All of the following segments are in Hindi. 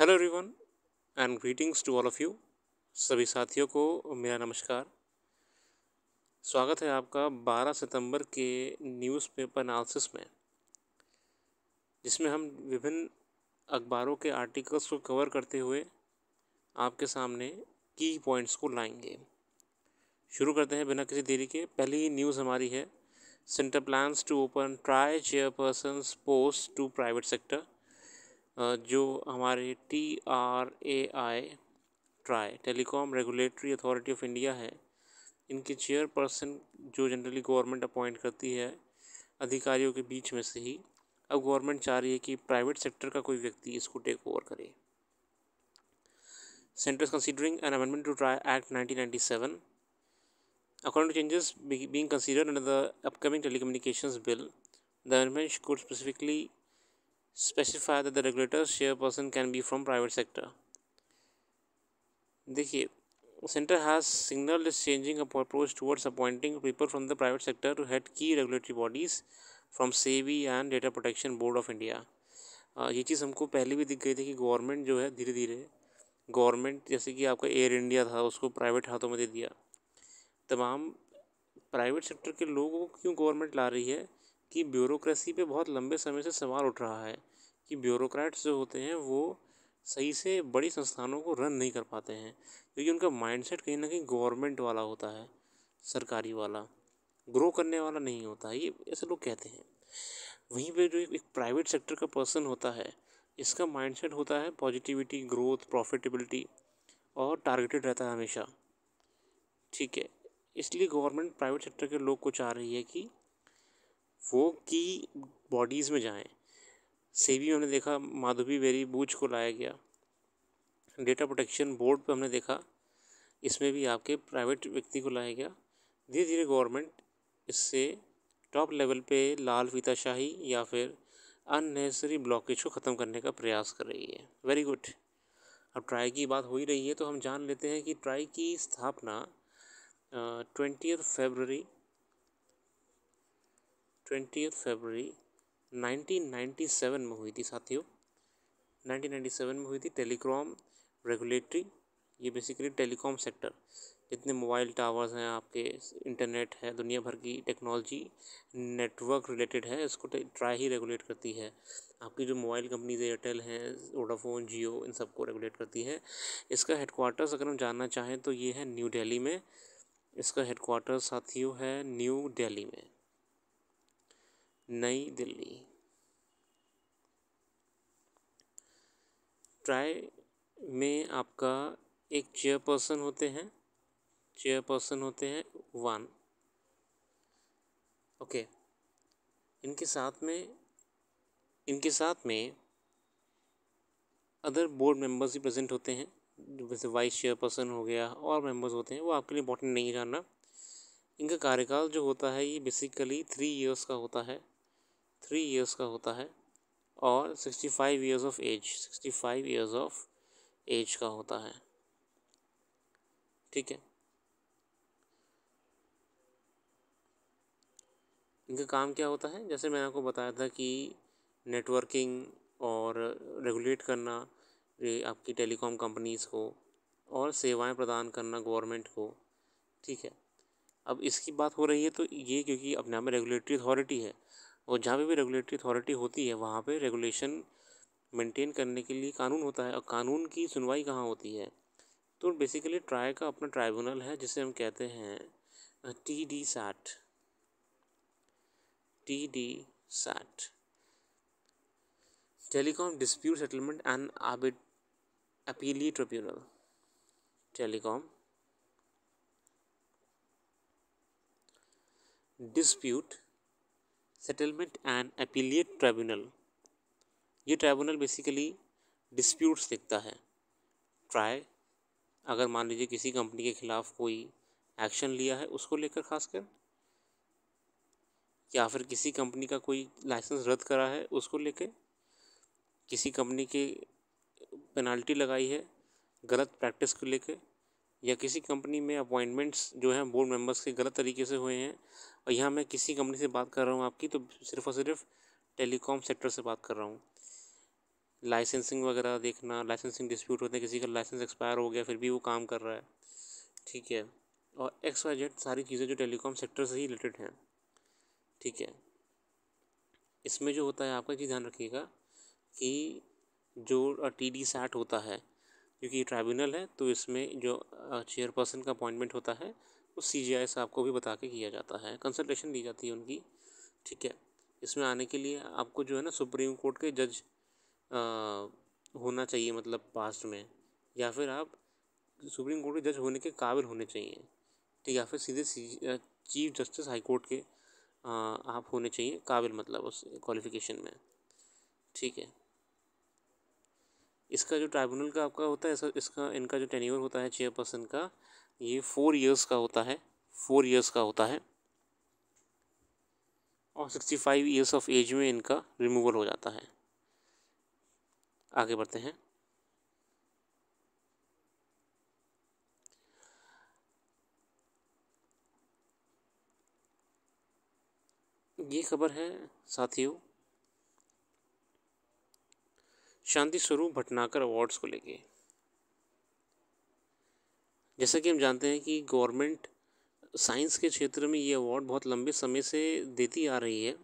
Hello everyone and greetings to all of you सभी साथियों को मेरा नमस्कार स्वागत है आपका 12 सितंबर के न्यूज़पेपर एनालिसिस में जिसमें हम विभिन्न अखबारों के आर्टिकल्स को कवर करते हुए आपके सामने की पॉइंट्स को लाएंगे शुरू करते हैं बिना किसी देरी के पहली न्यूज़ हमारी है centre plans to open TRAI chairperson post to private sector जो हमारे T R A I TRAI telecom regulatory authority of India है इनके चेयरपर्सन जो जनरली गवर्नमेंट अपॉइंट करती है अधिकारियों के बीच में से ही अब गवर्नमेंट चाह रही है कि प्राइवेट सेक्टर का कोई व्यक्ति इसको टेक ओवर करे centre is considering an amendment to TRAI act nineteen according to changes being considered under the upcoming telecommunication bill the amendment could specifically specify that the regulator chairperson can be from private sector देखिए centre has signal is changing approach towards appointing people from the private sector to head key regulatory bodies from SEBI and data protection board of India ये चीज़ हमको पहले भी दिख गई थी कि गवर्नमेंट जो है धीरे धीरे गवर्नमेंट जैसे कि आपका एयर इंडिया था उसको प्राइवेट हाथों में दे दिया तमाम प्राइवेट सेक्टर के लोगों को क्यों गवर्नमेंट ला रही है कि ब्यूरोक्रेसी पे बहुत लंबे समय से सवाल उठ रहा है कि ब्यूरोक्रेट्स जो होते हैं वो सही से बड़ी संस्थानों को रन नहीं कर पाते हैं क्योंकि उनका माइंडसेट कहीं ना कहीं गवर्नमेंट वाला होता है सरकारी वाला ग्रो करने वाला नहीं होता ये ऐसे लोग कहते हैं वहीं पे जो एक प्राइवेट सेक्टर का पर्सन होता है इसका माइंडसेट होता है पॉजिटिविटी ग्रोथ प्रॉफिटेबिलिटी और टारगेटेड रहता है हमेशा ठीक है इसलिए गवर्नमेंट प्राइवेट सेक्टर के लोग को चाह रही है कि वो की बॉडीज़ में जाएं सेबी में हमने देखा माधुबी बेरी बूच को लाया गया डेटा प्रोटेक्शन बोर्ड पे हमने देखा इसमें भी आपके प्राइवेट व्यक्ति को लाया गया धीरे धीरे गवर्नमेंट इससे टॉप लेवल पे लाल फीताशाही या फिर अननेसरी ब्लॉकेज को ख़त्म करने का प्रयास कर रही है वेरी गुड अब ट्राई की बात हो ही रही है तो हम जान लेते हैं कि ट्राई की स्थापना ट्वेंटी फेबररी ट्वेंटी फरवरी 1997 में हुई थी साथियों 1997 में हुई थी टेलीकॉम रेगुलेटरी ये बेसिकली टेलीकॉम सेक्टर जितने मोबाइल टावर्स हैं आपके इंटरनेट है दुनिया भर की टेक्नोलॉजी नेटवर्क रिलेटेड है इसको ट्राई ही रेगुलेट करती है आपकी जो मोबाइल कंपनीज एयरटेल हैं वोडाफोन जियो इन सबको रेगुलेट करती है इसका हेडकोार्टर्स अगर हम जानना चाहें तो ये है न्यू दिल्ली में इसका हेडकोार्टर साथियों है न्यू दिल्ली में नई दिल्ली ट्राई में आपका एक चेयरपर्सन होते हैं चेयरपर्सन होते हैं वन ओके इनके साथ में इनके साथ में अदर बोर्ड मेंबर्स भी प्रेजेंट होते हैं जैसे वाइस चेयरपर्सन हो गया और मेंबर्स होते हैं वो आपके लिए इंपॉर्टेंट नहीं जानना इनका कार्यकाल जो होता है ये बेसिकली थ्री इयर्स का होता है थ्री ईयर्स का होता है और sixty five years of age sixty five years of age का होता है ठीक है इनका काम क्या होता है जैसे मैंने आपको बताया था कि नेटवर्किंग और रेगुलेट करना ये आपकी टेलीकॉम कंपनीज़ को और सेवाएं प्रदान करना गवर्नमेंट को ठीक है अब इसकी बात हो रही है तो ये क्योंकि अपने आप में रेगुलेटरी अथॉरिटी है और जहाँ पे भी रेगुलेटरी अथॉरिटी होती है वहाँ पर रेगुलेशन मेंटेन करने के लिए कानून होता है और कानून की सुनवाई कहाँ होती है तो बेसिकली ट्राई का अपना ट्राइब्यूनल है जिसे हम कहते हैं T D sat T D sat telecom dispute settlement and आबिट appellate tribunal telecom dispute settlement and appellate tribunal ये ट्राइब्यूनल बेसिकली डिस्प्यूट्स देखता है ट्राई अगर मान लीजिए किसी कंपनी के ख़िलाफ़ कोई एक्शन लिया है उसको लेकर खासकर या फिर किसी कंपनी का कोई लाइसेंस रद्द करा है उसको लेकर किसी कंपनी के पेनल्टी लगाई है गलत प्रैक्टिस को लेकर या किसी कंपनी में अपॉइंटमेंट्स जो हैं बोर्ड मेंबर्स के गलत तरीके से हुए हैं और यहाँ मैं किसी कंपनी से बात कर रहा हूँ आपकी तो सिर्फ और सिर्फ टेलीकॉम सेक्टर से बात कर रहा हूँ लाइसेंसिंग वगैरह देखना लाइसेंसिंग डिस्प्यूट होते हैं किसी का लाइसेंस एक्सपायर हो गया फिर भी वो काम कर रहा है ठीक है और एक्स वाई जेड सारी चीज़ें जो टेलीकॉम सेक्टर से ही रिलेटेड हैं ठीक है इसमें जो होता है आपका ये ध्यान रखिएगा कि जो टी डी सैट होता है क्योंकि ट्राइब्यूनल है तो इसमें जो चेयरपर्सन का अपॉइंटमेंट होता है उस सी जी आई साहब को भी बता के किया जाता है कंसल्टेशन दी जाती है उनकी ठीक है इसमें आने के लिए आपको जो है ना सुप्रीम कोर्ट के जज आ, होना चाहिए मतलब पास्ट में या फिर आप सुप्रीम कोर्ट के जज होने के काबिल होने चाहिए ठीक या फिर सीधे सी चीफ जस्टिस हाई कोर्ट के आ, आप होने चाहिए काबिल मतलब उस क्वालिफिकेशन में ठीक है इसका जो ट्राइब्यूनल का आपका होता है इसका इनका जो टेन्यूअर होता है चेयरपर्सन का ये फोर इयर्स का होता है फोर इयर्स का होता है और sixty five years of age में इनका रिमूवल हो जाता है आगे बढ़ते हैं ये खबर है साथियों शांति स्वरूप भटनाकर अवार्ड्स को लेके जैसा कि हम जानते हैं कि गवर्नमेंट साइंस के क्षेत्र में ये अवार्ड बहुत लंबे समय से देती आ रही है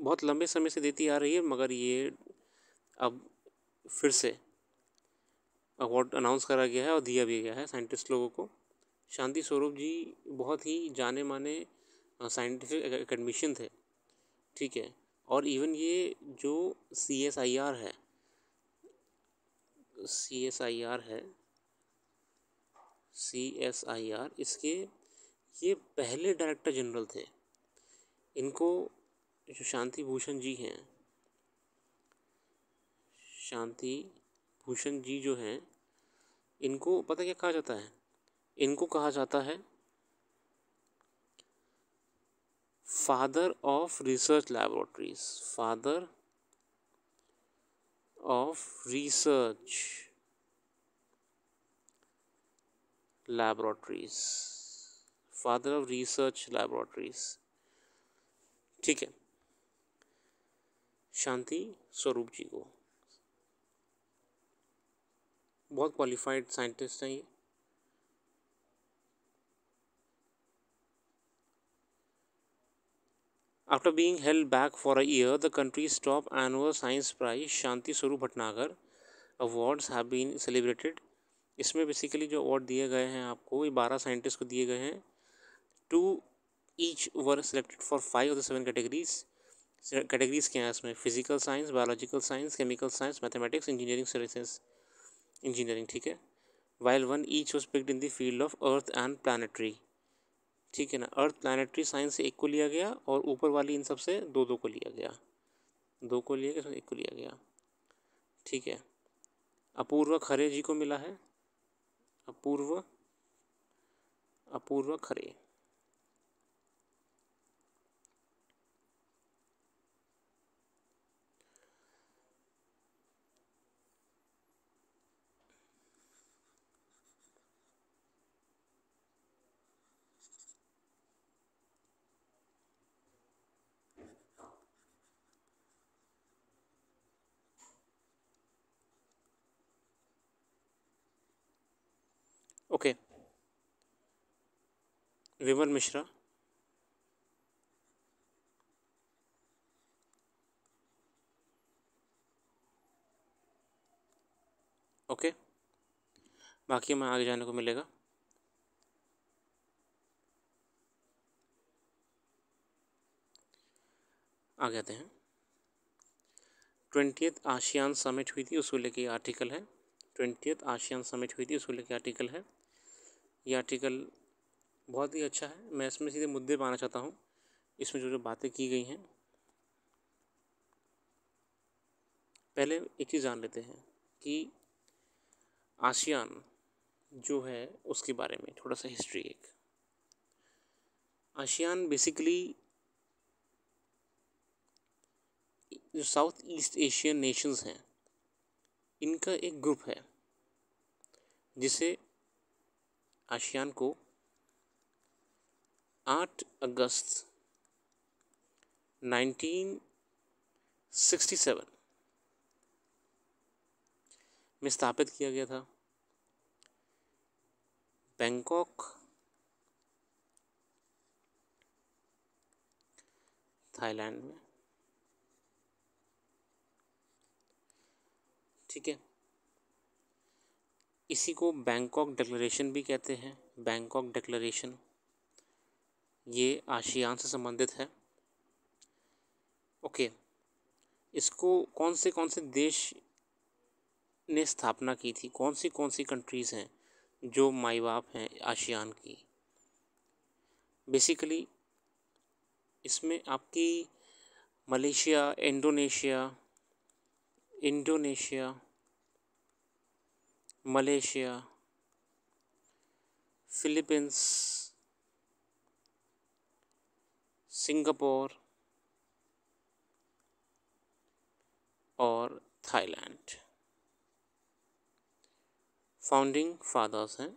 बहुत लंबे समय से देती आ रही है मगर ये अब फिर से अवार्ड अनाउंस करा गया है और दिया भी गया है साइंटिस्ट लोगों को शांति स्वरूप जी बहुत ही जाने माने साइंटिफिक एकेडमिशियन थे ठीक है और इवन ये जो सी एस आई आर है सी एस आई आर है सी एस आई आर इसके ये पहले डायरेक्टर जनरल थे इनको जो शांति भूषण जी हैं शांति भूषण जी जो हैं इनको पता क्या कहा जाता है इनको कहा जाता है father of research laboratories father of research laboratories father of research laboratories ठीक है शांति स्वरूप जी को बहुत क्वालिफाइड साइंटिस्ट हैं ये After being held back for a year, the country's top annual science prize, Shanti Swarup Bhatnagar Awards, have been celebrated. इसमें बेसिकली जो अवार्ड दिए गए हैं आपको ये बारह साइंटिस्ट को दिए गए हैं to each were selected for five of the seven categories categories क्या हैं इसमें physical science biological science chemical science mathematics engineering services engineering ठीक है while one each was picked in the field of earth and planetary ठीक है ना अर्थ प्लानिटरी साइंस से एक को लिया गया और ऊपर वाली इन सब से दो दो को लिया गया दो को लिया गया एक को लिया गया ठीक है अपूर्व खरे जी को मिला है अपूर्व अपूर्व खरे विमल मिश्रा ओके बाकी हमें आगे जाने को मिलेगा आगे आते हैं ट्वेंटियथ आशियान समिट हुई थी उसको लेके आर्टिकल है ट्वेंटियथ आशियान समिट हुई थी उसको लेके आर्टिकल है ये आर्टिकल बहुत ही अच्छा है मैं इसमें सीधे मुद्दे पर आना चाहता हूँ इसमें जो जो बातें की गई हैं पहले एक चीज़ जान लेते हैं कि आसियान जो है उसके बारे में थोड़ा सा हिस्ट्री एक आसियान बेसिकली जो साउथ ईस्ट एशियन नेशंस हैं इनका एक ग्रुप है जिसे आसियान को आठ अगस्त 1967 में स्थापित किया गया था बैंकॉक थाईलैंड में ठीक है इसी को बैंकॉक डिक्लेरेशन भी कहते हैं बैंकॉक डिक्लेरेशन ये आशियान से संबंधित है ओके इसको कौन से कौन से देश ने स्थापना की थी कौन सी कौन सी कंट्रीज़ हैं जो माई बाप हैं आशियान की बेसिकली इसमें आपकी Malaysia Indonesia Indonesia Malaysia Philippines Singapore और थाईलैंड फाउंडिंग फादर्स हैं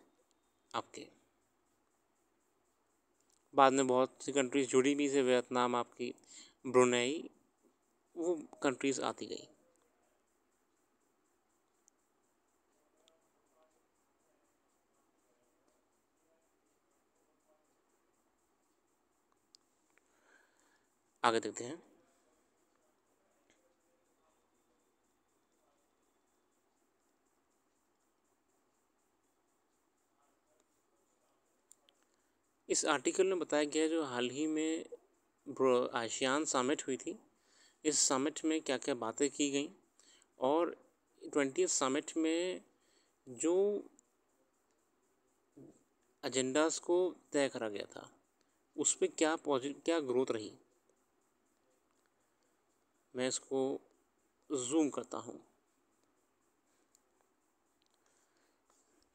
आपके बाद में बहुत सी कंट्रीज़ जुड़ी भी से वियतनाम आपकी ब्रुनेई वो कंट्रीज़ आती गई आगे देखते हैं इस आर्टिकल में बताया गया जो हाल ही में आशियान समिट हुई थी इस सामिट में क्या क्या बातें की गई और ट्वेंटी सामिट में जो एजेंडास को तय करा गया था उस पर क्या पॉजिटिव क्या ग्रोथ रही मैं इसको जूम करता हूँ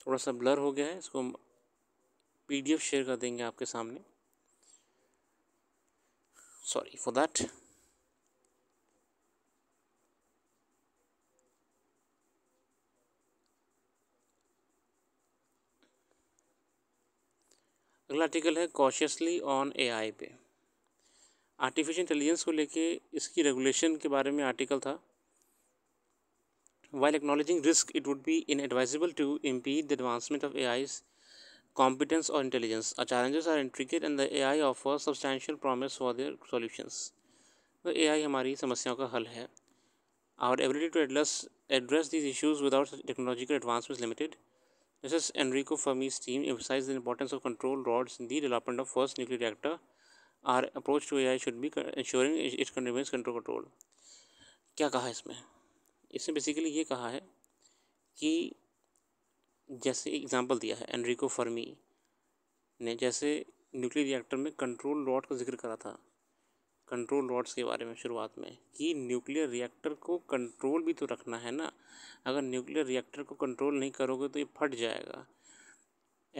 थोड़ा सा ब्लर हो गया है इसको हम पीडीएफ शेयर कर देंगे आपके सामने सॉरी फॉर दैट अगला आर्टिकल है कॉशियसली ऑन एआई पे आर्टिफिशियल इंटेलिजेंस को लेके इसकी रेगुलेशन के बारे में आर्टिकल था while acknowledging risk it would be inadvisable to impede the advancement of A I's competence और intelligence uh challenges are intricate and the A I offer substantial promise for their solutions the A I हमारी समस्याओं का हल है our ability to address address these issues without technological advancement limited this is Enrico Fermi steam एवसाइज the importance of control rods in the development of first nuclear reactor our approach to A I should be ensuring it continuous control control क्या कहा है इसमें इसमें बेसिकली ये कहा है कि जैसे एग्जांपल दिया है एनरिको फर्मी ने जैसे न्यूक्लियर रिएक्टर में कंट्रोल रॉड का जिक्र करा था कंट्रोल रॉड्स के बारे में शुरुआत में कि न्यूक्लियर रिएक्टर को कंट्रोल भी तो रखना है ना अगर न्यूक्लियर रिएक्टर को कंट्रोल नहीं करोगे तो ये फट जाएगा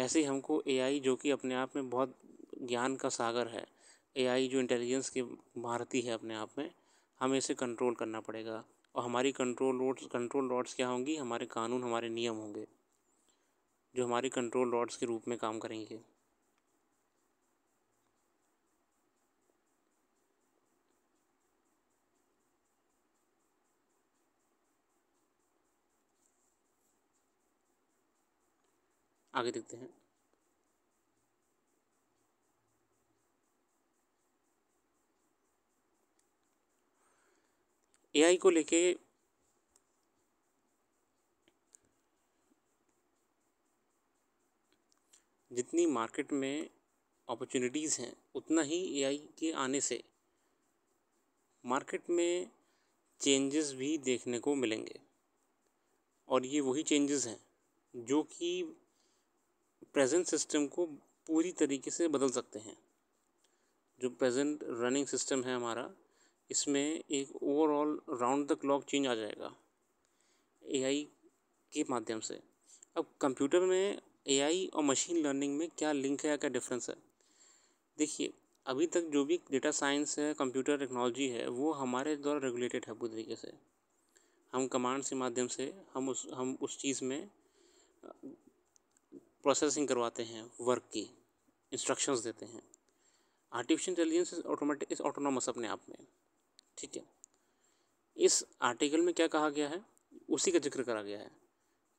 ऐसे ही हमको एआई जो कि अपने आप में बहुत ज्ञान का सागर है एआई जो इंटेलिजेंस के भारती है अपने आप में हमें इसे कंट्रोल करना पड़ेगा और हमारी कंट्रोल रोड्स कंट्रोल रॉड्स क्या होंगी हमारे कानून हमारे नियम होंगे जो हमारी कंट्रोल रॉड्स के रूप में काम करेंगे आगे देखते हैं एआई को लेके जितनी मार्केट में अपॉर्चुनिटीज़ हैं उतना ही एआई के आने से मार्केट में चेंजेस भी देखने को मिलेंगे और ये वही चेंजेस हैं जो कि प्रेजेंट सिस्टम को पूरी तरीके से बदल सकते हैं जो प्रेजेंट रनिंग सिस्टम है हमारा इसमें एक overall round the clock change आ जाएगा एआई के माध्यम से अब कंप्यूटर में एआई और मशीन लर्निंग में क्या लिंक है या क्या डिफरेंस है देखिए अभी तक जो भी डेटा साइंस है कंप्यूटर टेक्नोलॉजी है वो हमारे द्वारा रेगुलेटेड है पूरी तरीके से हम कमांड्स के माध्यम से हम उस हम उस चीज़ में प्रोसेसिंग करवाते हैं वर्क की इंस्ट्रक्शंस देते हैं artificial intelligence is automatic is autonomous अपने आप में ठीक है इस आर्टिकल में क्या कहा गया है उसी का जिक्र करा गया है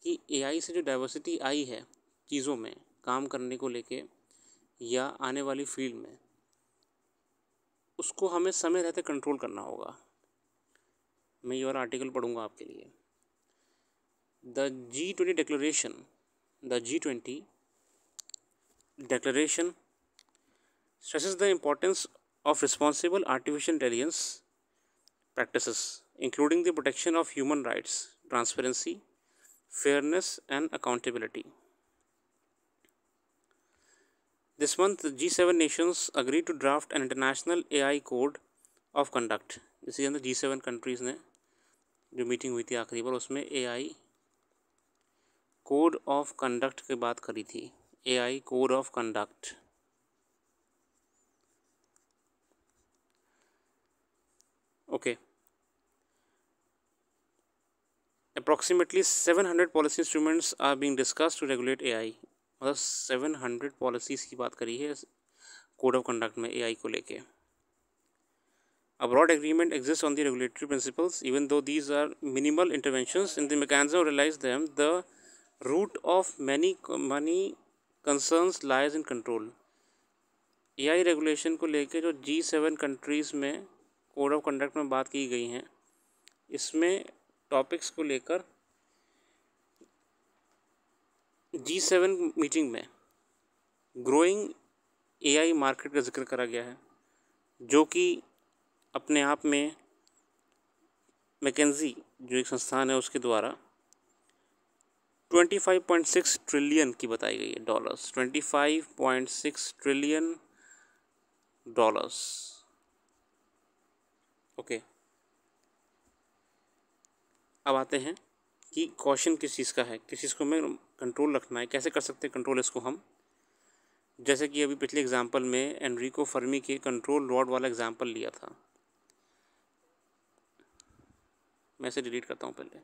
कि एआई से जो डाइवर्सिटी आई है चीज़ों में काम करने को लेके या आने वाली फील्ड में उसको हमें समय रहते कंट्रोल करना होगा मैं ये और आर्टिकल पढ़ूंगा आपके लिए the G twenty declaration the G twenty declaration stress the importance of responsible artificial intelligence practices, including the protection of human rights, transparency, fairness, and accountability. This month, the G7 nations agreed to draft an international AI code of conduct. This is the G7 countries ne, जो मीटिंग हुई थी आखिरी बार उसमें एआई कोड ऑफ कंडक्ट की बात करी थी AI code of conduct okay approximately seven hundred policy instruments are being discuss to regulate AI मतलब सेवन हंड्रेड पॉलिसीज की बात करी है कोड ऑफ कंडक्ट में ए आई को लेके abroad agreement exist on the regulatory principle even though these are minimal intervention in the mechanism realise them the root of many money concerns lies in control A I regulation को लेकर जो जी सेवन कंट्रीज़ में कोड ऑफ कंडक्ट में बात की गई हैं इसमें टॉपिक्स को लेकर जी सेवन मीटिंग में ग्रोइंग एआई मार्केट का जिक्र करा गया है जो कि अपने आप में मैकेजी जो एक संस्थान है उसके द्वारा 25.6 ट्रिलियन की बताई गई है डॉलर्स 25.6 ट्रिलियन डॉलर्स ओके अब आते हैं कि क्वेश्चन किस चीज़ का है किस चीज़ को हमें कंट्रोल रखना है कैसे कर सकते हैं कंट्रोल इसको हम जैसे कि अभी पिछले एग्जाम्पल में एनरिको फर्मी के कंट्रोल रॉड वाला एग्जाम्पल लिया था मैं इसे डिलीट करता हूँ पहले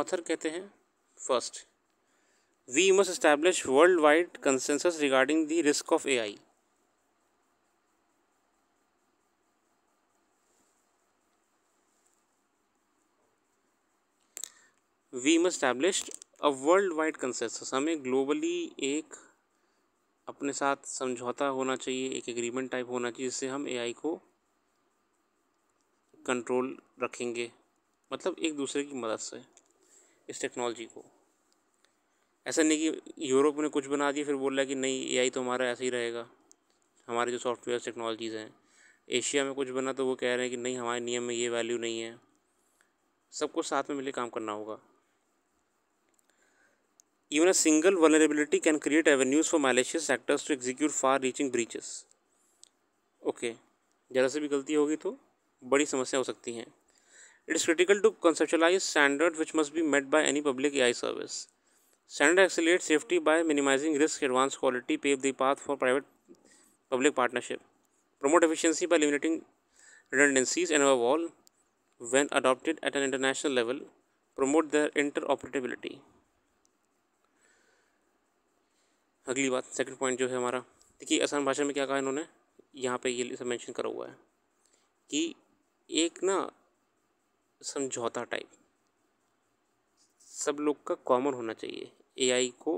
ऑथर कहते हैं first we must establish world wide consensus regarding the risk of AI we must established a world wide consensus हमें ग्लोबली एक अपने साथ समझौता होना चाहिए एक एग्रीमेंट टाइप होना चाहिए जिससे हम एआई को कंट्रोल रखेंगे मतलब एक दूसरे की मदद से इस टेक्नोलॉजी को ऐसा नहीं कि यूरोप ने कुछ बना दिया फिर बोल रहा है कि नहीं ए तो हमारा ऐसा ही रहेगा हमारे जो सॉफ्टवेयर टेक्नोलॉजीज़ हैं एशिया में कुछ बना तो वो कह रहे हैं कि नहीं हमारे नियम में ये वैल्यू नहीं है सबको साथ में मिले काम करना होगा even a single vulnerability can create avenues for malicious sectors to execute far reaching breaches okay ज़रा से भी गलती होगी तो बड़ी समस्या हो सकती हैं it is critical to conceptualise standard which must be met by any public A I service sender accelerate safety by minimising risk advance quality pave the path for private public partnership promote efficiency by limiting redundancies and above all when adopted at an international level promote the interoperability अगली बात सेकेंड पॉइंट जो है हमारा देखिए आसान भाषा में क्या कहा इन्होंने यहाँ पर ये सब मैंशन करा हुआ है कि एक ना समझौता टाइप सब लोग का कॉमन होना चाहिए एआई को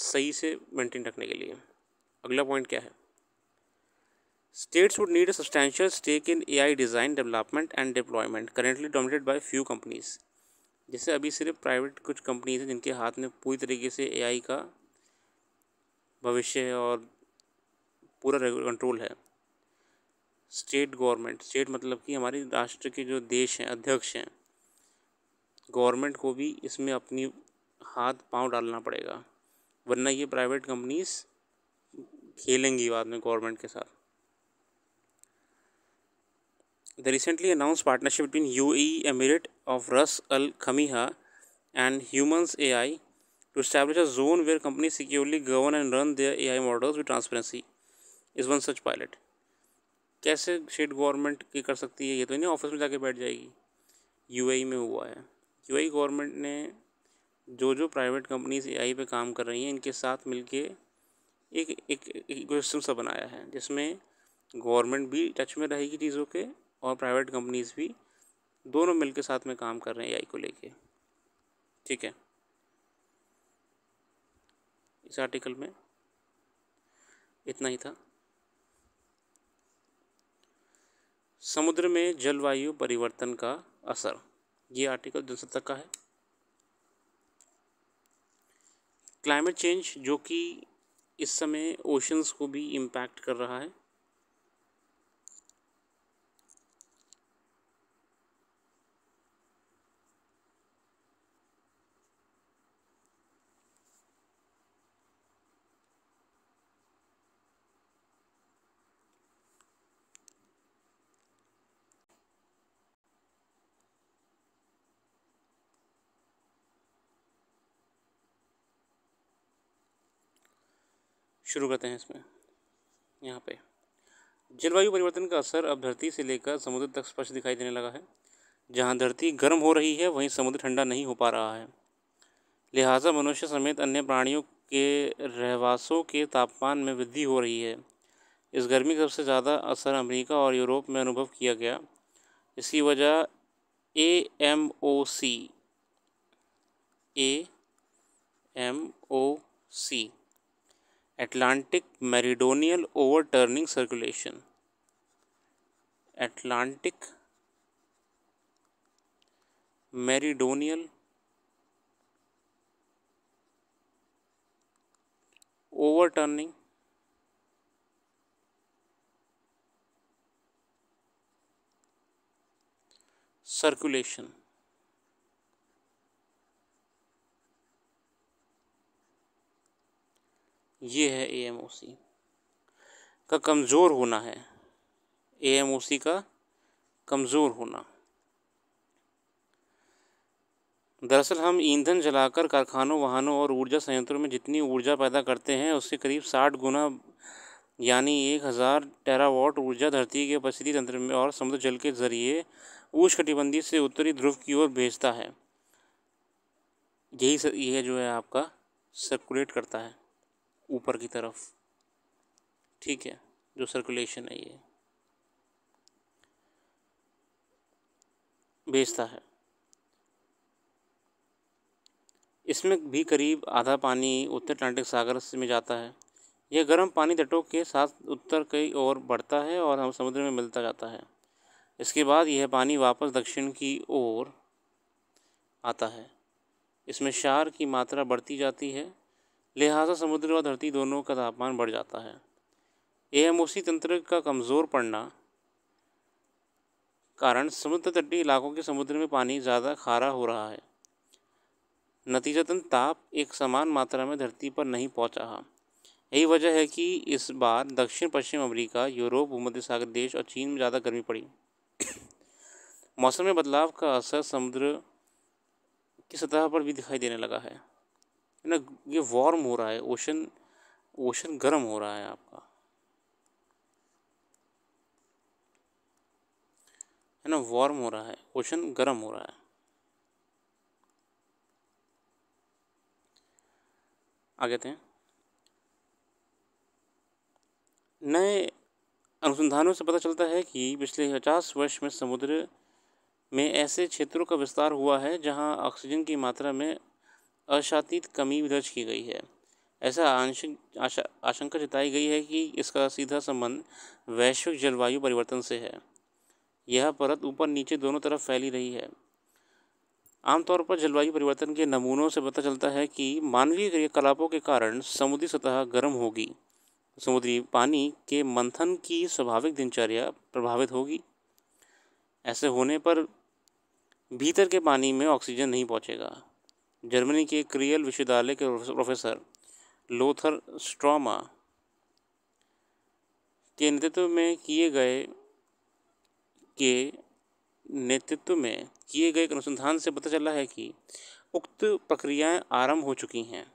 सही से मेंटेन रखने के लिए अगला पॉइंट क्या है states would need a substantial stake in AI design development and deployment currently dominated by few companies जैसे अभी सिर्फ प्राइवेट कुछ कंपनीज हैं जिनके हाथ में पूरी तरीके से ए का भविष्य है और पूरा कंट्रोल है स्टेट गवर्नमेंट स्टेट मतलब कि हमारे राष्ट्र के जो देश हैं अध्यक्ष हैं गवर्नमेंट को भी इसमें अपनी हाथ पांव डालना पड़ेगा वरना ये प्राइवेट कंपनीज खेलेंगी बाद में गवर्नमेंट के साथ the recently announce partnership between U E emirate of Ras Al Khaimah and humans A I to establish a zone where company securely govern and run the A I models with transparency is one such pilot कैसे स्टेट गवर्नमेंट की कर सकती है ये तो नहीं ऑफिस में जाके बैठ जाएगी यू e में हुआ है यूआई गवर्नमेंट ने जो जो प्राइवेट कंपनीज एआई पे काम कर रही हैं इनके साथ मिलके एक एक इकोसिस्टम सा बनाया है जिसमें गवर्नमेंट भी टच में रहेगी चीज़ों के और प्राइवेट कंपनीज भी दोनों के साथ में काम कर रहे हैं आई को लेके ठीक है इस आर्टिकल में इतना ही था समुद्र में जलवायु परिवर्तन का असर ये आर्टिकल सत्तर का है क्लाइमेट चेंज जो कि इस समय ओशंस को भी इम्पैक्ट कर रहा है शुरू करते हैं इसमें यहाँ पे जलवायु परिवर्तन का असर अब धरती से लेकर समुद्र तक स्पष्ट दिखाई देने लगा है जहाँ धरती गर्म हो रही है वहीं समुद्र ठंडा नहीं हो पा रहा है लिहाजा मनुष्य समेत अन्य प्राणियों के रहवासों के तापमान में वृद्धि हो रही है इस गर्मी का सबसे ज़्यादा असर अमेरिका और यूरोप में अनुभव किया गया इसकी वजह A M O C A M O C Atlantic meridional overturning circulation Atlantic meridional overturning circulation ये है ए का कमज़ोर होना है ए का कमज़ोर होना दरअसल हम ईंधन जलाकर कारखानों वाहनों और ऊर्जा संयंत्रों में जितनी ऊर्जा पैदा करते हैं उससे करीब साठ गुना यानी एक हज़ार टेरावाट ऊर्जा धरती के पश्चिमी तंत्र में और समुद्र जल के जरिए उष्णकटिबंधीय से उत्तरी ध्रुव की ओर भेजता है यही यह जो है आपका सर्कुलेट करता है ऊपर की तरफ ठीक है जो सर्कुलेशन है ये भेजता है इसमें भी करीब आधा पानी उत्तर अटलांटिक सागर में जाता है यह गर्म पानी तटों के साथ उत्तर कई ओर बढ़ता है और हम समुद्र में मिलता जाता है इसके बाद यह पानी वापस दक्षिण की ओर आता है इसमें क्षार की मात्रा बढ़ती जाती है लिहाजा समुद्र व धरती दोनों का तापमान बढ़ जाता है सी तंत्र का कमज़ोर पड़ना कारण समुद्र तटीय इलाकों के समुद्र में पानी ज़्यादा खारा हो रहा है नतीजतन ताप एक समान मात्रा में धरती पर नहीं पहुंचा है यही वजह है कि इस बार दक्षिण पश्चिम अमेरिका यूरोप भूमध्य सागर देश और चीन में ज़्यादा गर्मी पड़ी मौसम में बदलाव का असर समुद्र की सतह पर भी दिखाई देने लगा है ना ये वार्म हो रहा है ओशन ओशन गर्म हो रहा है आपका है ना वार्म हो रहा है ओशन गर्म हो रहा है आगे थे नए अनुसंधानों से पता चलता है कि पिछले पचास वर्ष में समुद्र में ऐसे क्षेत्रों का विस्तार हुआ है जहां ऑक्सीजन की मात्रा में अशातीत कमी दर्ज की गई है ऐसा आंशिक आशा आशंका जताई गई है कि इसका सीधा संबंध वैश्विक जलवायु परिवर्तन से है यह परत ऊपर नीचे दोनों तरफ फैली रही है आमतौर पर जलवायु परिवर्तन के नमूनों से पता चलता है कि मानवीय क्रियाकलापों के कारण समुद्री सतह गर्म होगी समुद्री पानी के मंथन की स्वाभाविक दिनचर्या प्रभावित होगी ऐसे होने पर भीतर के पानी में ऑक्सीजन नहीं पहुंचेगा जर्मनी के क्रियल विश्वविद्यालय के प्रोफेसर लोथर स्ट्रामा के नेतृत्व में किए गए के नेतृत्व में किए गए एक अनुसंधान से पता चला है कि उक्त प्रक्रियाएं आरंभ हो चुकी हैं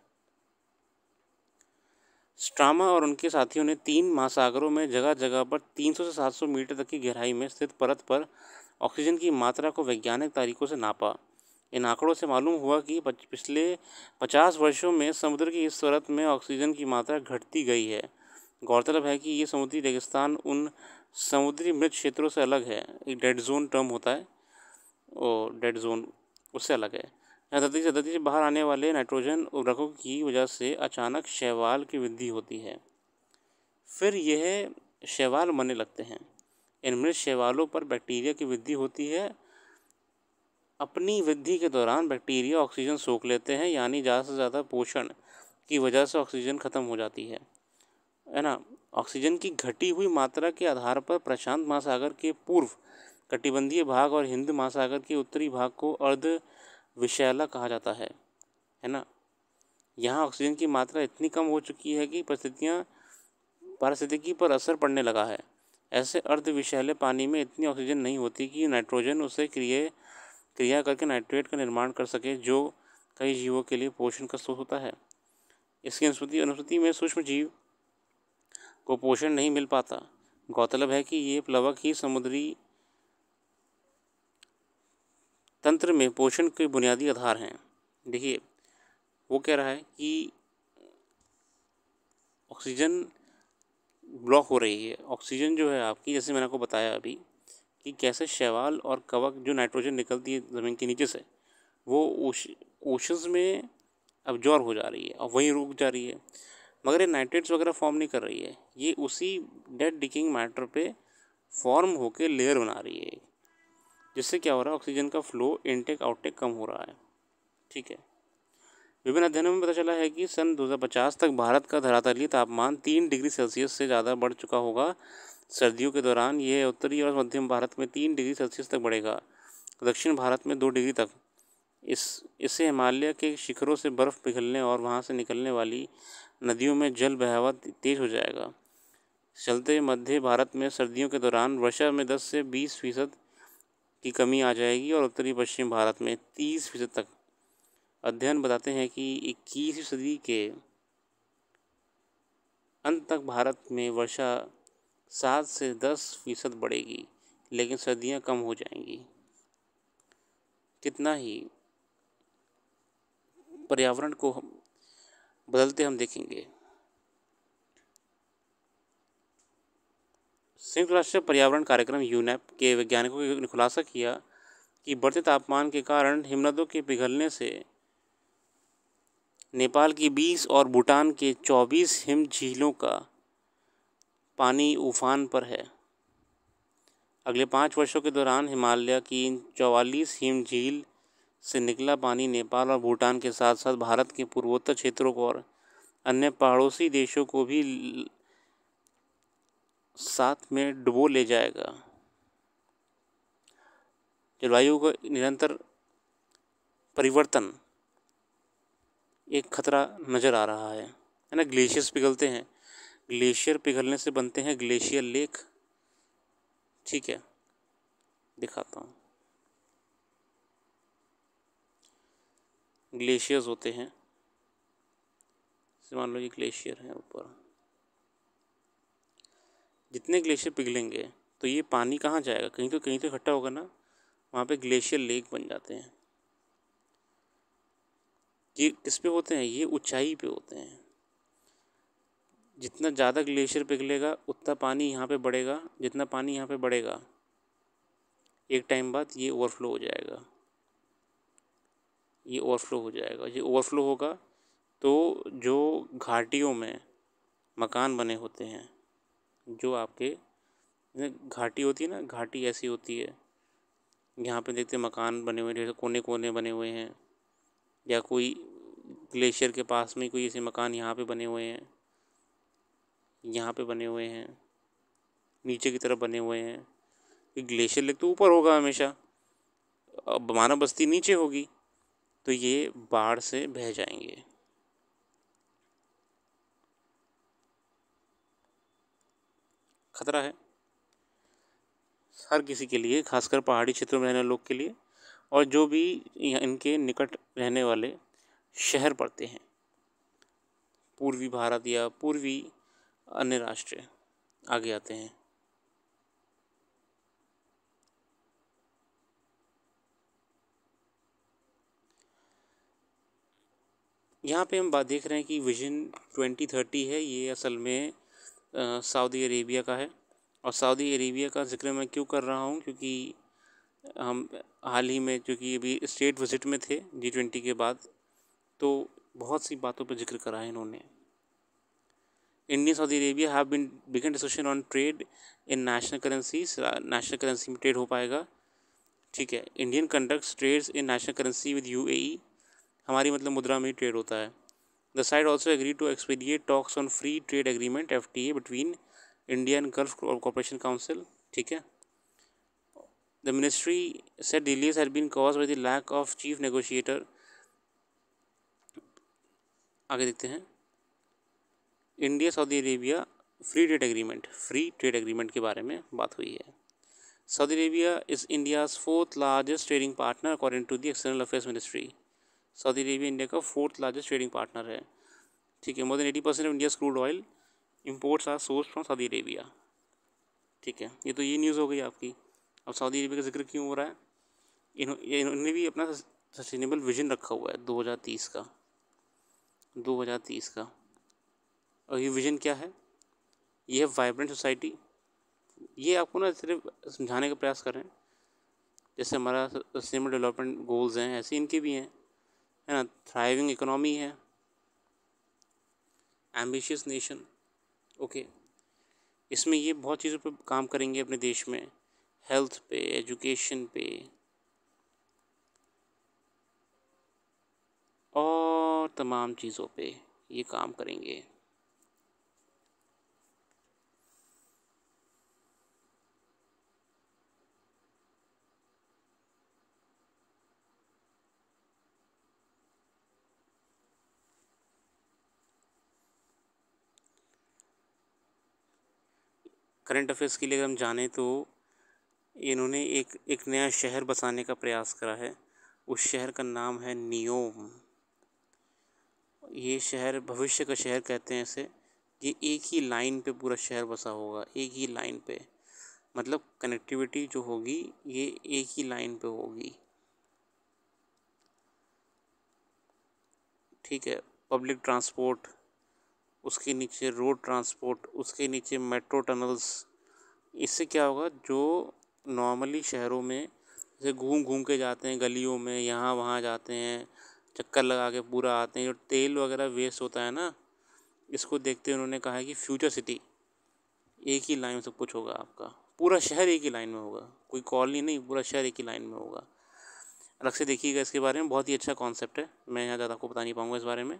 स्ट्रामा और उनके साथियों ने तीन महासागरों में जगह जगह पर 300 से 700 मीटर तक की गहराई में स्थित परत पर ऑक्सीजन की मात्रा को वैज्ञानिक तरीकों से नापा इन आंकड़ों से मालूम हुआ कि पिछले पचास वर्षों में समुद्र की इस सूरत में ऑक्सीजन की मात्रा घटती गई है गौरतलब है कि ये समुद्री रेगिस्तान उन समुद्री मृत क्षेत्रों से अलग है एक डेड जोन टर्म होता है और डेड जोन उससे अलग है यहाँ धरती से धरती से बाहर आने वाले नाइट्रोजन उर्वरकों की वजह से अचानक शैवाल की वृद्धि होती है फिर यह शैवाल मरने लगते हैं इन मृत शैवालों पर बैक्टीरिया की वृद्धि होती है अपनी वृद्धि के दौरान बैक्टीरिया ऑक्सीजन सोख लेते हैं यानी ज़्यादा से ज़्यादा पोषण की वजह से ऑक्सीजन ख़त्म हो जाती है है ना ऑक्सीजन की घटी हुई मात्रा के आधार पर प्रशांत महासागर के पूर्व कटिबंधीय भाग और हिंद महासागर के उत्तरी भाग को अर्ध विषैला कहा जाता है है ना यहाँ ऑक्सीजन की मात्रा इतनी कम हो चुकी है कि परिस्थितियाँ पारिस्थितिकी पर असर पड़ने लगा है ऐसे अर्ध विषैले पानी में इतनी ऑक्सीजन नहीं होती कि नाइट्रोजन उसे क्रिय क्रिया करके नाइट्रेट का निर्माण कर सके जो कई जीवों के लिए पोषण का स्रोत होता है इसकी अनुस्मृति अनुस्मृति में सूक्ष्म जीव को पोषण नहीं मिल पाता गौरतलब है कि ये प्लवक ही समुद्री तंत्र में पोषण के बुनियादी आधार हैं देखिए वो कह रहा है कि ऑक्सीजन ब्लॉक हो रही है ऑक्सीजन जो है आपकी जैसे मैंने आपको बताया अभी कि कैसे शैवाल और कवक जो नाइट्रोजन निकलती है ज़मीन के नीचे से वो ओशंस में अब्जॉर्व हो जा रही है और वहीं रुक जा रही है मगर ये नाइट्रेट्स वगैरह फॉर्म नहीं कर रही है ये उसी डेड डिकिंग मैटर पे फॉर्म होके लेयर बना रही है जिससे क्या हो रहा है ऑक्सीजन का फ्लो इनटेक आउटटेक कम हो रहा है ठीक है विभिन्न अध्ययनों में पता चला है कि सन 2050 तक भारत का धरातलीय तापमान तीन डिग्री सेल्सियस से ज़्यादा बढ़ चुका होगा सर्दियों के दौरान यह उत्तरी और मध्यम भारत में तीन डिग्री सेल्सियस तक बढ़ेगा दक्षिण भारत में दो डिग्री तक इस इससे हिमालय के शिखरों से बर्फ़ पिघलने और वहाँ से निकलने वाली नदियों में जल बहावा तेज हो जाएगा चलते मध्य भारत में सर्दियों के दौरान वर्षा में 10 से 20 फीसद की कमी आ जाएगी और उत्तरी पश्चिम भारत में 30 फीसद तक अध्ययन बताते हैं कि इक्कीसवीं सदी के अंत तक भारत में वर्षा सात से दस फीसद बढ़ेगी लेकिन सर्दियां कम हो जाएंगी कितना ही पर्यावरण को हम बदलते हम देखेंगे संयुक्त राष्ट्र पर्यावरण कार्यक्रम यूनेप के वैज्ञानिकों ने खुलासा किया कि बढ़ते तापमान के कारण हिमनदों के पिघलने से नेपाल की 20 और भूटान के 24 हिम झीलों का पानी उफान पर है अगले पाँच वर्षों के दौरान हिमालय की इन चौवालीस झील से निकला पानी नेपाल और भूटान के साथ साथ भारत के पूर्वोत्तर क्षेत्रों को और अन्य पड़ोसी देशों को भी साथ में डुबो ले जाएगा जलवायु का निरंतर परिवर्तन एक खतरा नज़र आ रहा है है ना ग्लेशियर्स पिघलते हैं ग्लेशियर पिघलने से बनते हैं ग्लेशियर लेक ठीक है दिखाता हूँ ग्लेशियर्स होते हैं मान लो ये ग्लेशियर है ऊपर जितने ग्लेशियर पिघलेंगे तो ये पानी कहाँ जाएगा कहीं तो कहीं तो इकट्ठा होगा ना वहाँ पे ग्लेशियर लेक बन जाते हैं ये किस पे होते हैं ये ऊंचाई पे होते हैं जितना ज़्यादा ग्लेशियर पिघलेगा उतना पानी यहाँ पे बढ़ेगा जितना पानी यहाँ पे बढ़ेगा एक टाइम बाद ये ओवरफ्लो हो जाएगा ये ओवरफ्लो हो जाएगा ये ओवरफ्लो होगा तो जो घाटियों में मकान बने होते हैं जो आपके घाटी होती है ना घाटी ऐसी होती है यहाँ पे देखते हैं मकान बने हुए जैसे कोने कोने बने हुए हैं या कोई ग्लेशियर के पास में कोई ऐसे मकान यहाँ पे बने हुए हैं यहाँ पे बने हुए हैं नीचे की तरफ बने हुए हैं ये ग्लेशियर लेक तो ऊपर होगा हमेशा अब मानव बस्ती नीचे होगी तो ये बाढ़ से बह जाएंगे खतरा है हर किसी के लिए खासकर पहाड़ी क्षेत्रों में रहने वाले लोग के लिए और जो भी इनके निकट रहने वाले शहर पड़ते हैं पूर्वी भारत या पूर्वी अन्य राष्ट्र आगे आते हैं यहाँ पे हम बात देख रहे हैं कि विजन 2030 है ये असल में सऊदी अरेबिया का है और सऊदी अरेबिया का जिक्र मैं क्यों कर रहा हूँ क्योंकि हम हाल ही में क्योंकि अभी स्टेट विजिट में थे जी ट्वेंटी के बाद तो बहुत सी बातों पर जिक्र करा है इन्होंने India Saudi Arabia have been begun discussion on trade in national currency national currency में ट्रेड हो पाएगा ठीक है Indian conducts trades in national currency with you हमारी मतलब मुद्रा में ट्रेड होता है the side also agree to expedite talks on free trade agreement F T A between Indian gulf corporation council ठीक है the ministry said delays had been cause by the lack of chief negotiator आगे देखते हैं India Saudi Arabia free trade agreement free trade agreement के बारे में बात हुई है Saudi Arabia is India's fourth largest trading partner according to the external affairs ministry Saudi Arabia India का फोर्थ लार्जेस्ट ट्रेडिंग पार्टनर है ठीक है more than eighty percent of India crude oil imports are source from Saudi Arabia ठीक है ये तो ये न्यूज़ हो गई आपकी अब सऊदी अरेबिया का जिक्र क्यों हो रहा है इन्होंने भी अपना सस्टेनेबल विजन रखा हुआ है तीस का तीस का और ये विज़न क्या है ये है वाइब्रेंट सोसाइटी ये आपको ना सिर्फ समझाने का प्रयास कर रहे हैं जैसे हमारा सस्टेनेबल डेवलपमेंट गोल्स हैं ऐसे इनके भी हैं है ना थ्राइविंग इकोनॉमी है एम्बिशियस नेशन ओके इसमें ये बहुत चीज़ों पे काम करेंगे अपने देश में हेल्थ पे एजुकेशन पे और तमाम चीज़ों पे ये काम करेंगे करंट अफेयर्स के लिए अगर हम जाने तो इन्होंने एक एक नया शहर बसाने का प्रयास करा है उस शहर का नाम है नियोम ये शहर भविष्य का शहर कहते हैं इसे ये एक ही लाइन पे पूरा शहर बसा होगा एक ही लाइन पे मतलब कनेक्टिविटी जो होगी ये एक ही लाइन पे होगी ठीक है पब्लिक ट्रांसपोर्ट उसके नीचे रोड ट्रांसपोर्ट उसके नीचे मेट्रो टनल्स इससे क्या होगा जो नॉर्मली शहरों में जैसे घूम घूम के जाते हैं गलियों में यहाँ वहाँ जाते हैं चक्कर लगा के पूरा आते हैं जो तेल वगैरह वेस्ट होता है ना इसको देखते हुए उन्होंने कहा है कि फ्यूचर सिटी एक ही लाइन सब कुछ होगा आपका पूरा शहर एक ही लाइन में होगा कोई कॉलोनी नहीं पूरा शहर एक ही लाइन में होगा अलग से देखिएगा इसके बारे में बहुत ही अच्छा कॉन्सेप्ट है मैं यहाँ ज़्यादा आपको बता नहीं पाऊँगा इस बारे में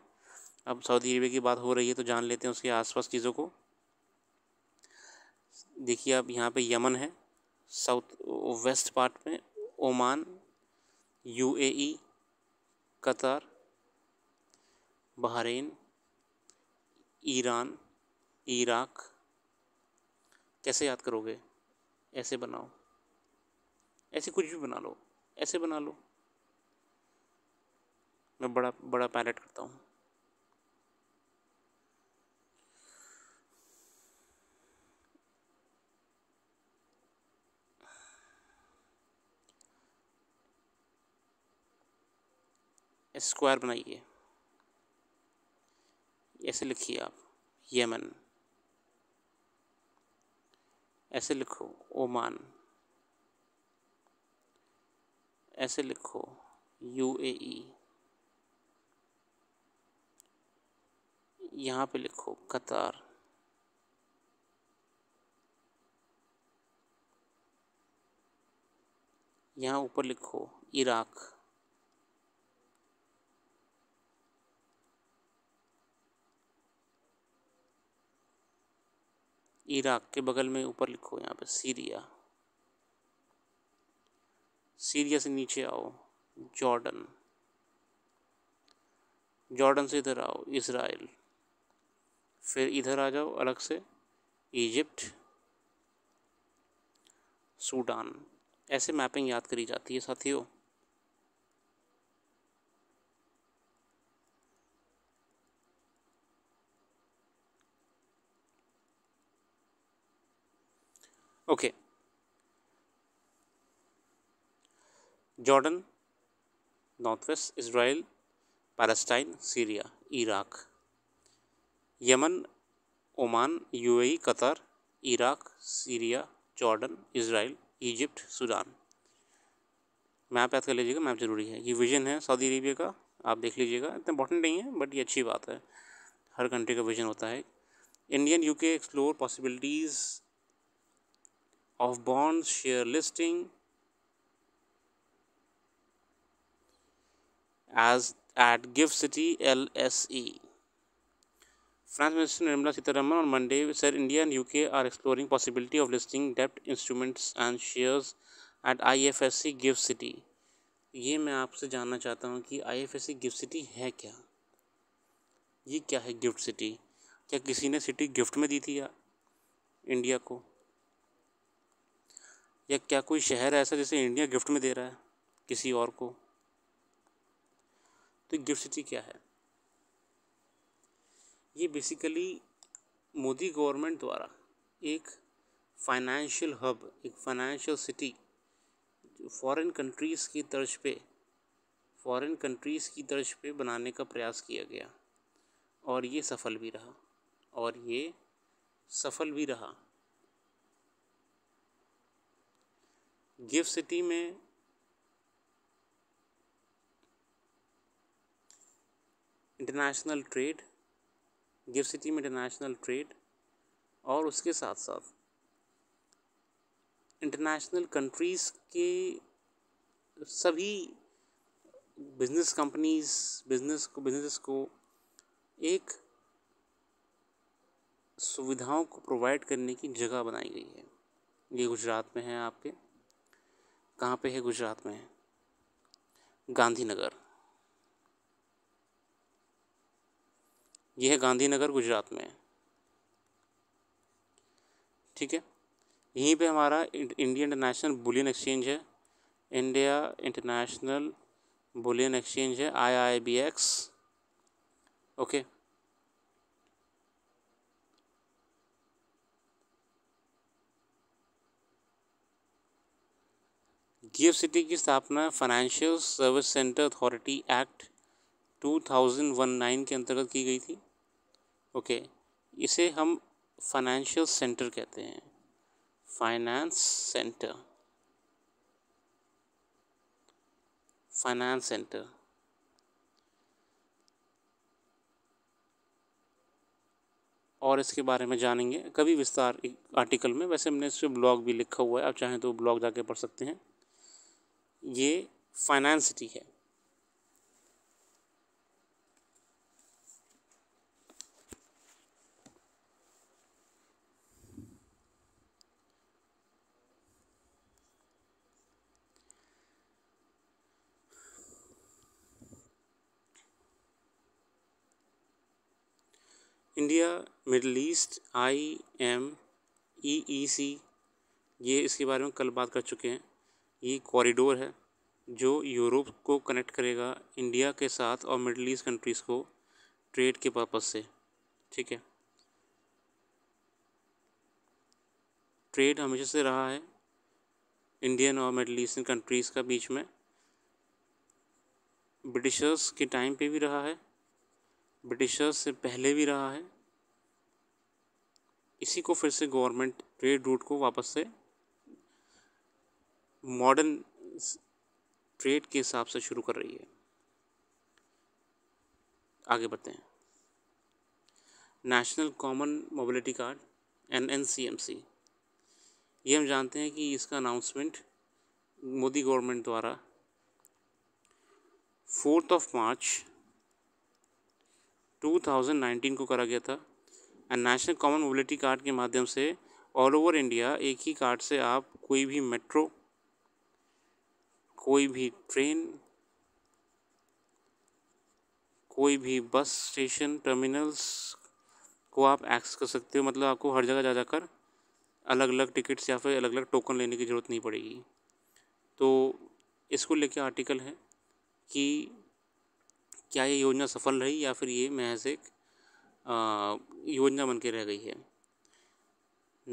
अब सऊदी अरबिया की बात हो रही है तो जान लेते हैं उसके आसपास चीज़ों को देखिए आप यहाँ पे यमन है साउथ वेस्ट पार्ट में Oman UAE Qatar Bahrain Iran Iraq कैसे याद करोगे ऐसे बनाओ ऐसे कुछ भी बना लो ऐसे बना लो मैं बड़ा बड़ा पायलट करता हूँ स्क्वायर बनाइए ऐसे लिखिए आप यमन ऐसे लिखो ओमान ऐसे लिखो यूएई यहाँ पे लिखो कतार यहाँ ऊपर लिखो इराक़ इराक के बगल में ऊपर लिखो यहाँ पे सीरिया सीरिया से नीचे आओ जॉर्डन जॉर्डन से इधर आओ इसराइल फिर इधर आ जाओ अलग से इजिप्ट सूडान ऐसे मैपिंग याद करी जाती है साथियों okay Jordan north west Israel Palestine Syria Iraq Yemen Oman UAE Qatar Iraq Syria Jordan Israel Egypt Sudan map याद कर लीजिएगा मैप ज़रूरी है ये विजन है सऊदी अरेबिया का आप देख लीजिएगा इतना इंपॉर्टेंट नहीं है बट ये अच्छी बात है हर कंट्री का विजन होता है Indian UK explore possibilities of bond share listing as at Gift City LSE. Finance Minister Nirmala Sitharaman on Monday said India and UK are exploring possibility of listing debt instruments and shares at IFSC Gift City. ये मैं आपसे जानना चाहता हूँ कि I F S C gift city है क्या ये क्या है गिफ्ट सिटी क्या किसी ने सिटी गिफ्ट में दी थी या इंडिया को या क्या कोई शहर ऐसा जिसे इंडिया गिफ्ट में दे रहा है किसी और को तो गिफ्ट सिटी क्या है ये बेसिकली मोदी गवर्नमेंट द्वारा एक फाइनेंशियल हब एक फाइनेंशियल सिटी फॉरेन कंट्रीज़ की तर्ज पे फॉरेन कंट्रीज़ की तर्ज पे बनाने का प्रयास किया गया और ये सफल भी रहा और ये सफल भी रहा गिफ्ट सिटी में इंटरनेशनल ट्रेड गिफ्ट सिटी में इंटरनेशनल ट्रेड और उसके साथ साथ इंटरनेशनल कंट्रीज़ के सभी बिजनेस कंपनीज बिजनेस को बिजनेस को एक सुविधाओं को प्रोवाइड करने की जगह बनाई गई है ये गुजरात में है आपके कहाँ पे है गुजरात में गांधीनगर यह है गांधीनगर गुजरात में ठीक है यहीं पे हमारा इंडियन इंटरनेशनल बुलियन एक्सचेंज है इंडिया इंटरनेशनल बुलियन एक्सचेंज है I I B X okay F city की स्थापना financial service centre authority act 2019 के अंतर्गत की गई थी ओके इसे हम फाइनेंशियल सेंटर कहते हैं फाइनेंस सेंटर फाइनेंस सेंटर और इसके बारे में जानेंगे कभी विस्तार आर्टिकल में वैसे हमने इस पर ब्लॉग भी लिखा हुआ है आप चाहें तो ब्लॉग जाके पढ़ सकते हैं ये फाइनेंस सिटी है India middle east I M E E C ये इसके बारे में कल बात कर चुके हैं ये कॉरिडोर है जो यूरोप को कनेक्ट करेगा इंडिया के साथ और मिडल ईस्ट कंट्रीज़ को ट्रेड के पर्पज़ से ठीक है ट्रेड हमेशा से रहा है इंडियन और मिडल ईस्टर्न कंट्रीज़ का बीच में ब्रिटिशर्स के टाइम पे भी रहा है ब्रिटिशर्स से पहले भी रहा है इसी को फिर से गवर्नमेंट ट्रेड रूट को वापस से मॉडर्न ट्रेड के हिसाब से शुरू कर रही है आगे बढ़ते हैं national common mobility card N N C M C ये हम जानते हैं कि इसका अनाउंसमेंट मोदी गवर्नमेंट द्वारा फोर्थ ऑफ मार्च 2019 को करा गया था and national common mobility card के माध्यम से ऑल ओवर इंडिया एक ही कार्ड से आप कोई भी मेट्रो कोई भी ट्रेन कोई भी बस स्टेशन टर्मिनल्स को आप एक्सेस कर सकते हो मतलब आपको हर जगह जा जाकर अलग अलग टिकट्स या फिर अलग अलग टोकन लेने की ज़रूरत नहीं पड़ेगी तो इसको लेके आर्टिकल है कि क्या ये योजना सफल रही या फिर ये महज एक योजना बन के रह गई है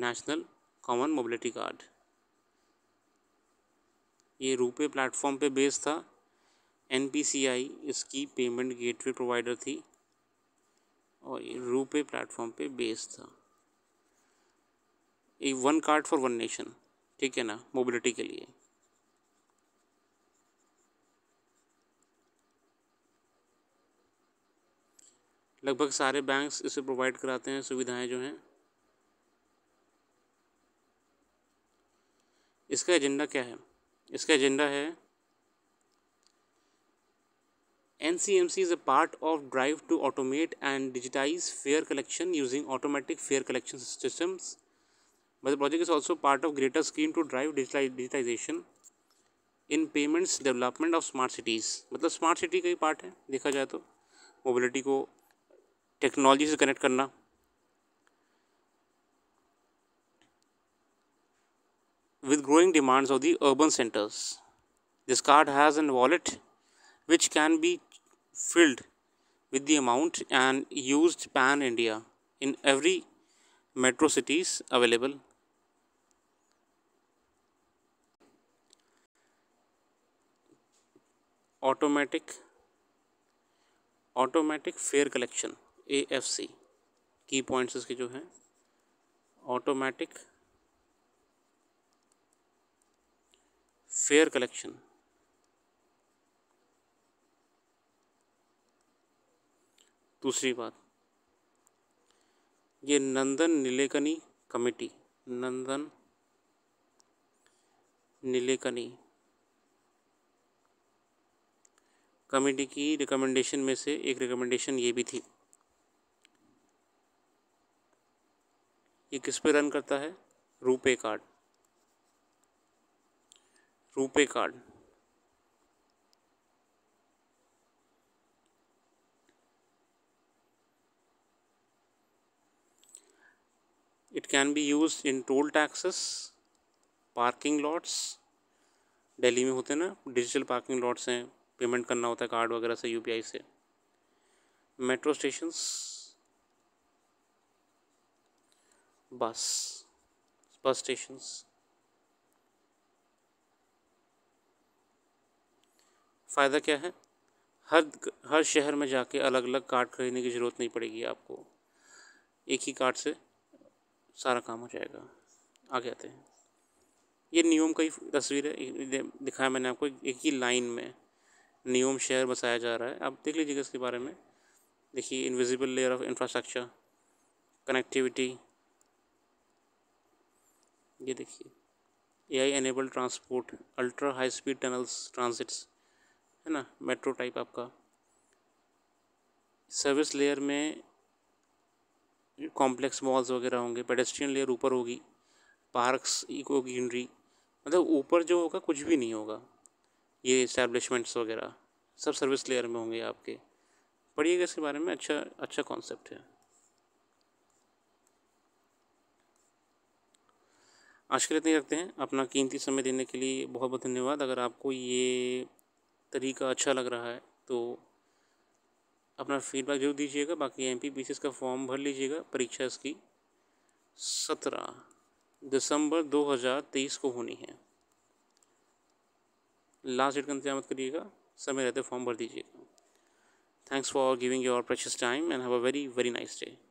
नेशनल कॉमन मोबिलिटी कार्ड ये रुपे प्लेटफॉर्म पे बेस्ड था एन इसकी पेमेंट गेटवे प्रोवाइडर थी और ये रुपे प्लेटफॉर्म पे बेस्ड था ये one card for one nation ठीक है ना मोबिलिटी के लिए लगभग सारे बैंक्स इसे प्रोवाइड कराते हैं सुविधाएं जो हैं इसका एजेंडा क्या है इसका एजेंडा है N C M C is a part of drive to automate and digitise fare collection using automatic fare collection systems मतलब project is also part of greater scheme to drive digitisation in payments development of smart cities मतलब स्मार्ट सिटी का ही पार्ट है देखा जाए तो मोबिलिटी को टेक्नोलॉजी से कनेक्ट करना with growing demands of the urban centers. This card has an wallet which can be filled with the amount and used pan India in every metro cities available. Automatic Automatic fare collection (AFC) key points is points automatic fare collection दूसरी बात ये नंदन नीलेकनी कमेटी नंदन नीलेकनी कमेटी की रिकमेंडेशन में से एक रिकमेंडेशन ये भी थी ये किस पे रन करता है RuPay card RuPay card it can be use in toll taxes parking lots Delhi में होते हैं ना डिजिटल पार्किंग लॉट्स हैं पेमेंट करना होता है कार्ड वगैरह से यूपीआई से मेट्रो स्टेशंस बस बस स्टेशंस फ़ायदा क्या है हर हर शहर में जाके अलग अलग कार्ड खरीदने की ज़रूरत नहीं पड़ेगी आपको एक ही कार्ड से सारा काम हो जाएगा आगे आते हैं ये नियोम का ही तस्वीर है दिखाया मैंने आपको एक ही लाइन में नियोम शहर बसाया जा रहा है आप देख लीजिएगा इसके बारे में देखिए invisible layer of infrastructure connectivity ये देखिए A I enable transport ultra high speed tunnels transits है ना मेट्रो टाइप आपका सर्विस लेयर में कॉम्प्लेक्स मॉल्स वगैरह होंगे पेडेस्ट्रियन लेयर ऊपर होगी पार्क्स इको ग्रीनरी मतलब ऊपर जो होगा कुछ भी नहीं होगा ये इस्टेब्लिशमेंट्स वगैरह सब सर्विस लेयर में होंगे आपके पढ़िएगा इसके बारे में अच्छा अच्छा कॉन्सेप्ट है आज के लिए इतने रखते हैं अपना कीमती समय देने के लिए बहुत बहुत धन्यवाद अगर आपको ये तरीका अच्छा लग रहा है तो अपना फीडबैक जरूर दीजिएगा बाकी एम पी पी का फॉर्म भर लीजिएगा परीक्षा इसकी सत्रह दिसंबर दो हज़ार तेईस को होनी है लास्ट डेट का इंतजाम करिएगा समय रहते फॉर्म भर दीजिएगा thanks for giving your precious time and have a very very nice day